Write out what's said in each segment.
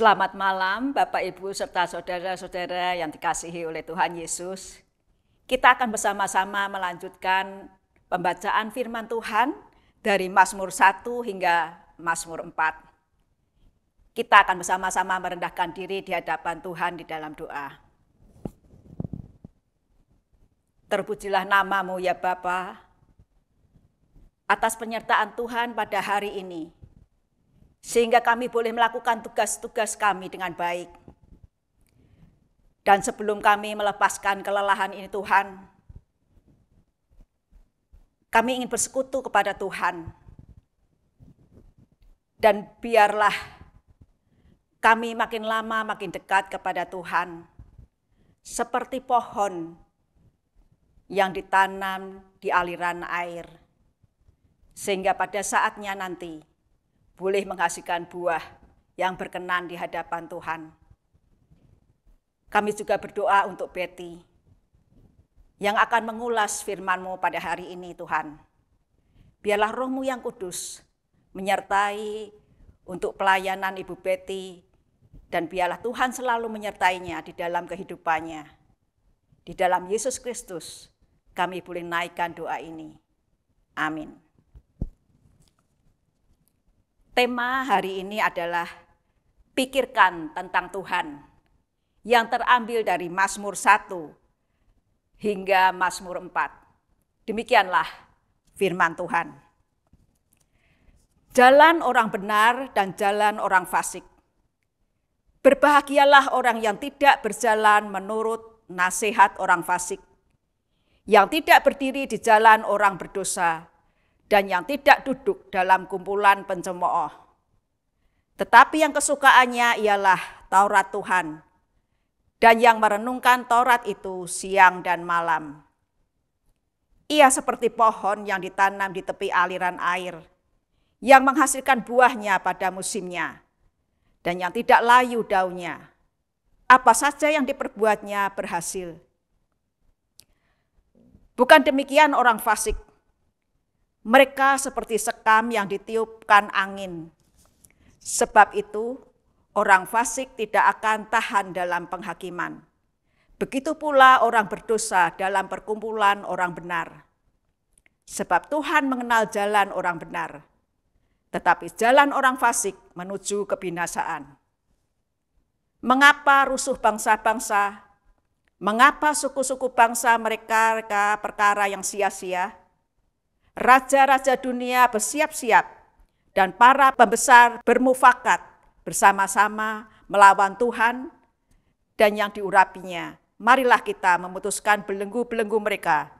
Selamat malam Bapak Ibu serta saudara-saudara yang dikasihi oleh Tuhan Yesus. Kita akan bersama-sama melanjutkan pembacaan firman Tuhan dari Mazmur 1 hingga Mazmur 4. Kita akan bersama-sama merendahkan diri di hadapan Tuhan di dalam doa. Terpujilah namamu ya Bapa atas penyertaan Tuhan pada hari ini sehingga kami boleh melakukan tugas-tugas kami dengan baik. Dan sebelum kami melepaskan kelelahan ini Tuhan, kami ingin bersekutu kepada Tuhan. Dan biarlah kami makin lama makin dekat kepada Tuhan. Seperti pohon yang ditanam di aliran air. Sehingga pada saatnya nanti, boleh menghasilkan buah yang berkenan di hadapan Tuhan. Kami juga berdoa untuk Betty yang akan mengulas firman-Mu pada hari ini Tuhan. Biarlah rohmu yang kudus menyertai untuk pelayanan Ibu Betty dan biarlah Tuhan selalu menyertainya di dalam kehidupannya. Di dalam Yesus Kristus kami boleh naikkan doa ini. Amin. Tema hari ini adalah pikirkan tentang Tuhan yang terambil dari Mazmur 1 hingga Mazmur 4. Demikianlah firman Tuhan. Jalan orang benar dan jalan orang fasik. Berbahagialah orang yang tidak berjalan menurut nasihat orang fasik, yang tidak berdiri di jalan orang berdosa, dan yang tidak duduk dalam kumpulan pencemooh. Tetapi yang kesukaannya ialah Taurat Tuhan, dan yang merenungkan Taurat itu siang dan malam. Ia seperti pohon yang ditanam di tepi aliran air, yang menghasilkan buahnya pada musimnya, dan yang tidak layu daunnya. Apa saja yang diperbuatnya berhasil. Bukan demikian orang fasik mereka seperti sekam yang ditiupkan angin. Sebab itu, orang fasik tidak akan tahan dalam penghakiman. Begitu pula orang berdosa dalam perkumpulan orang benar. Sebab Tuhan mengenal jalan orang benar, tetapi jalan orang fasik menuju kebinasaan. Mengapa rusuh bangsa-bangsa? Mengapa suku-suku bangsa mereka perkara yang sia-sia? Raja-raja dunia bersiap-siap dan para pembesar bermufakat bersama-sama melawan Tuhan dan yang diurapinya. Marilah kita memutuskan belenggu-belenggu mereka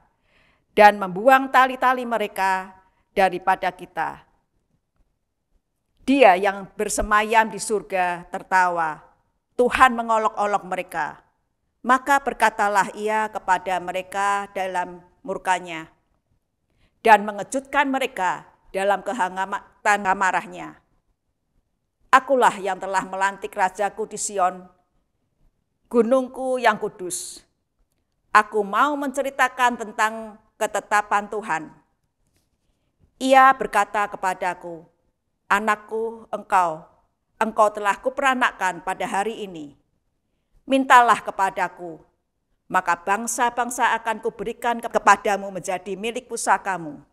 dan membuang tali-tali mereka daripada kita. Dia yang bersemayam di surga tertawa. Tuhan mengolok-olok mereka. Maka berkatalah ia kepada mereka dalam murkanya, dan mengejutkan mereka dalam kehangatan amarahnya. Akulah yang telah melantik rajaku di Sion, gunungku yang kudus. Aku mau menceritakan tentang ketetapan Tuhan. Ia berkata kepadaku, Anakku, engkau, engkau telah kuperanakan pada hari ini. Mintalah kepadaku, maka bangsa-bangsa akan kuberikan kepadamu menjadi milik pusakamu,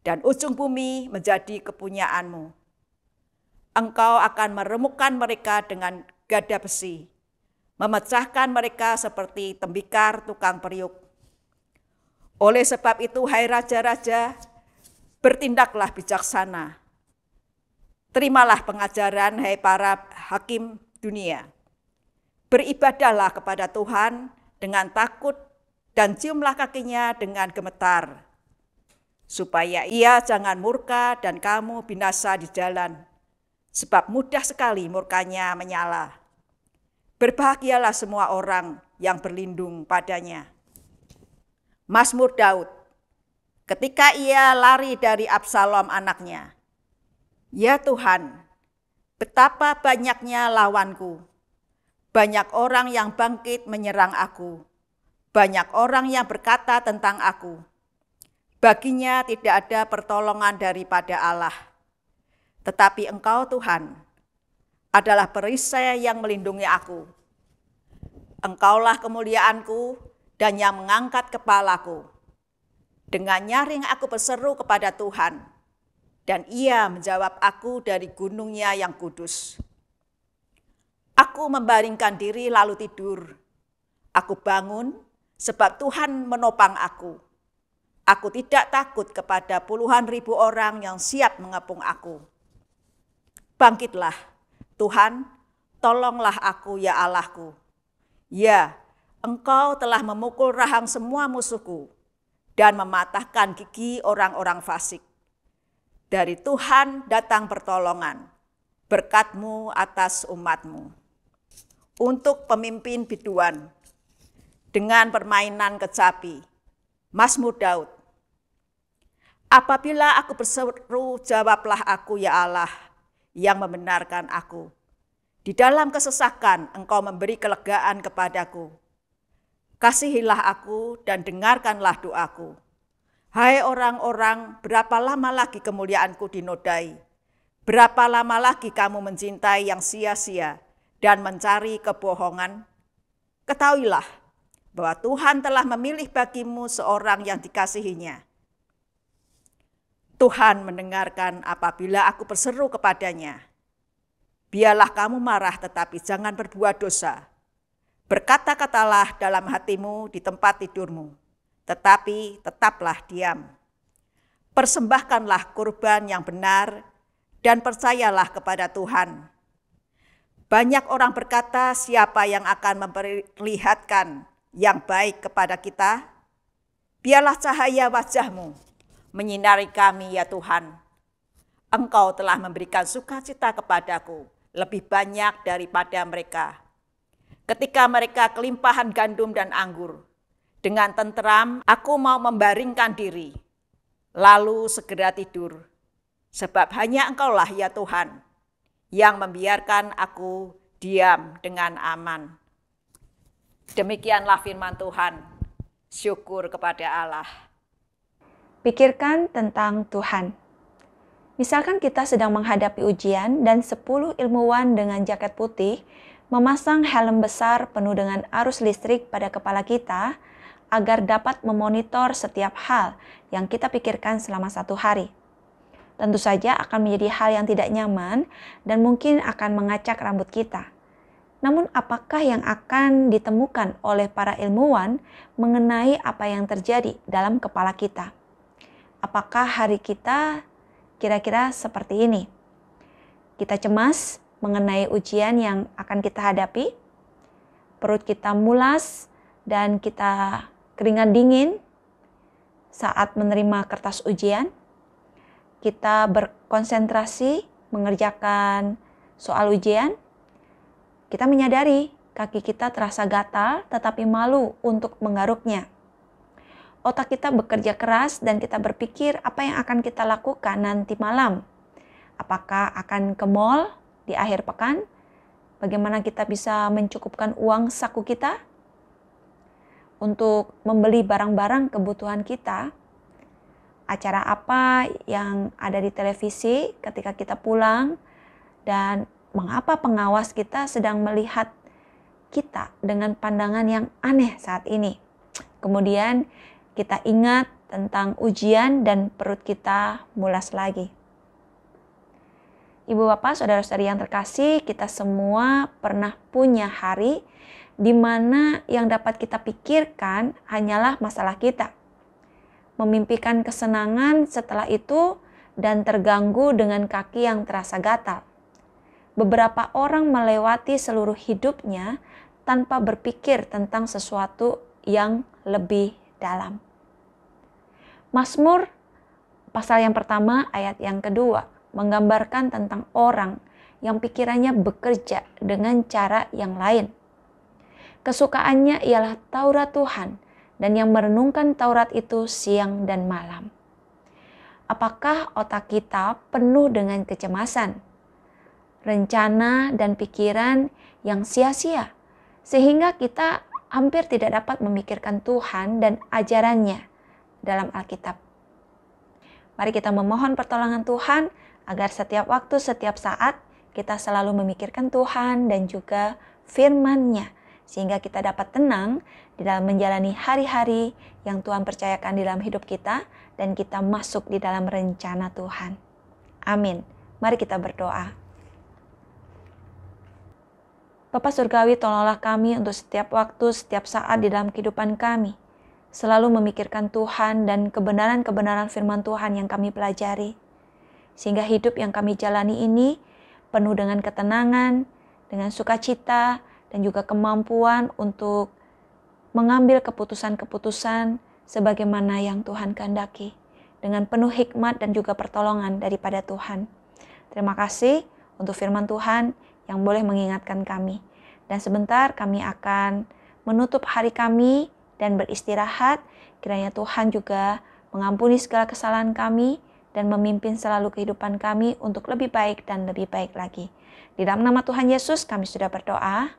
dan ujung bumi menjadi kepunyaanmu. Engkau akan meremukkan mereka dengan gada besi, memecahkan mereka seperti tembikar tukang periuk. Oleh sebab itu, hai raja-raja, bertindaklah bijaksana. Terimalah pengajaran, hai para hakim dunia. Beribadahlah kepada Tuhan, dengan takut dan ciumlah kakinya dengan gemetar, supaya ia jangan murka dan kamu binasa di jalan, sebab mudah sekali murkanya menyala. Berbahagialah semua orang yang berlindung padanya. Mazmur Daud ketika ia lari dari Absalom anaknya. Ya Tuhan, betapa banyaknya lawanku banyak orang yang bangkit menyerang aku. Banyak orang yang berkata tentang aku. Baginya tidak ada pertolongan daripada Allah. Tetapi engkau Tuhan adalah perisai yang melindungi aku. Engkaulah kemuliaanku dan yang mengangkat kepalaku. Dengan nyaring aku berseru kepada Tuhan, dan ia menjawab aku dari gunungnya yang kudus. Aku membaringkan diri lalu tidur. Aku bangun sebab Tuhan menopang aku. Aku tidak takut kepada puluhan ribu orang yang siap mengepung aku. Bangkitlah, Tuhan, tolonglah aku ya Allahku. Ya, Engkau telah memukul rahang semua musuhku dan mematahkan gigi orang-orang fasik. Dari Tuhan datang pertolongan, berkatmu atas umatmu untuk pemimpin biduan dengan permainan kecapi. Mazmur Daud. Apabila aku berseru, jawablah aku ya Allah yang membenarkan aku. Di dalam kesesakan engkau memberi kelegaan kepadaku. Kasihilah aku dan dengarkanlah doaku. Hai orang-orang, berapa lama lagi kemuliaanku dinodai? Berapa lama lagi kamu mencintai yang sia-sia? dan mencari kebohongan, ketahuilah bahwa Tuhan telah memilih bagimu seorang yang dikasihinya. Tuhan mendengarkan apabila aku berseru kepadanya. Biarlah kamu marah tetapi jangan berbuat dosa. Berkata-katalah dalam hatimu di tempat tidurmu, tetapi tetaplah diam. Persembahkanlah kurban yang benar dan percayalah kepada Tuhan banyak orang berkata, siapa yang akan memperlihatkan yang baik kepada kita? Biarlah cahaya wajahmu menyinari kami ya Tuhan. Engkau telah memberikan sukacita kepadaku lebih banyak daripada mereka. Ketika mereka kelimpahan gandum dan anggur, dengan tentram aku mau membaringkan diri, lalu segera tidur. Sebab hanya engkaulah ya Tuhan yang membiarkan aku diam dengan aman. Demikianlah firman Tuhan. Syukur kepada Allah. Pikirkan tentang Tuhan. Misalkan kita sedang menghadapi ujian dan 10 ilmuwan dengan jaket putih memasang helm besar penuh dengan arus listrik pada kepala kita agar dapat memonitor setiap hal yang kita pikirkan selama satu hari tentu saja akan menjadi hal yang tidak nyaman dan mungkin akan mengacak rambut kita. Namun, apakah yang akan ditemukan oleh para ilmuwan mengenai apa yang terjadi dalam kepala kita? Apakah hari kita kira-kira seperti ini? Kita cemas mengenai ujian yang akan kita hadapi, perut kita mulas, dan kita keringat dingin saat menerima kertas ujian kita berkonsentrasi mengerjakan soal ujian, kita menyadari kaki kita terasa gatal tetapi malu untuk menggaruknya. Otak kita bekerja keras dan kita berpikir apa yang akan kita lakukan nanti malam. Apakah akan ke mall di akhir pekan? Bagaimana kita bisa mencukupkan uang saku kita? Untuk membeli barang-barang kebutuhan kita, acara apa yang ada di televisi ketika kita pulang dan mengapa pengawas kita sedang melihat kita dengan pandangan yang aneh saat ini. Kemudian kita ingat tentang ujian dan perut kita mulas lagi. Ibu bapak, saudara-saudari yang terkasih, kita semua pernah punya hari di mana yang dapat kita pikirkan hanyalah masalah kita memimpikan kesenangan setelah itu, dan terganggu dengan kaki yang terasa gatal. Beberapa orang melewati seluruh hidupnya tanpa berpikir tentang sesuatu yang lebih dalam. Mazmur pasal yang pertama ayat yang kedua menggambarkan tentang orang yang pikirannya bekerja dengan cara yang lain. Kesukaannya ialah Taurat Tuhan dan yang merenungkan Taurat itu siang dan malam. Apakah otak kita penuh dengan kecemasan, rencana, dan pikiran yang sia-sia, sehingga kita hampir tidak dapat memikirkan Tuhan dan ajarannya dalam Alkitab? Mari kita memohon pertolongan Tuhan agar setiap waktu, setiap saat kita selalu memikirkan Tuhan dan juga firman-Nya sehingga kita dapat tenang di dalam menjalani hari-hari yang Tuhan percayakan di dalam hidup kita dan kita masuk di dalam rencana Tuhan. Amin. Mari kita berdoa. Bapak Surgawi, tolonglah kami untuk setiap waktu, setiap saat di dalam kehidupan kami. Selalu memikirkan Tuhan dan kebenaran-kebenaran firman Tuhan yang kami pelajari. Sehingga hidup yang kami jalani ini penuh dengan ketenangan, dengan sukacita, dan juga kemampuan untuk mengambil keputusan-keputusan sebagaimana yang Tuhan kehendaki dengan penuh hikmat dan juga pertolongan daripada Tuhan. Terima kasih untuk firman Tuhan yang boleh mengingatkan kami. Dan sebentar kami akan menutup hari kami dan beristirahat. Kiranya Tuhan juga mengampuni segala kesalahan kami dan memimpin selalu kehidupan kami untuk lebih baik dan lebih baik lagi. Di dalam nama Tuhan Yesus kami sudah berdoa.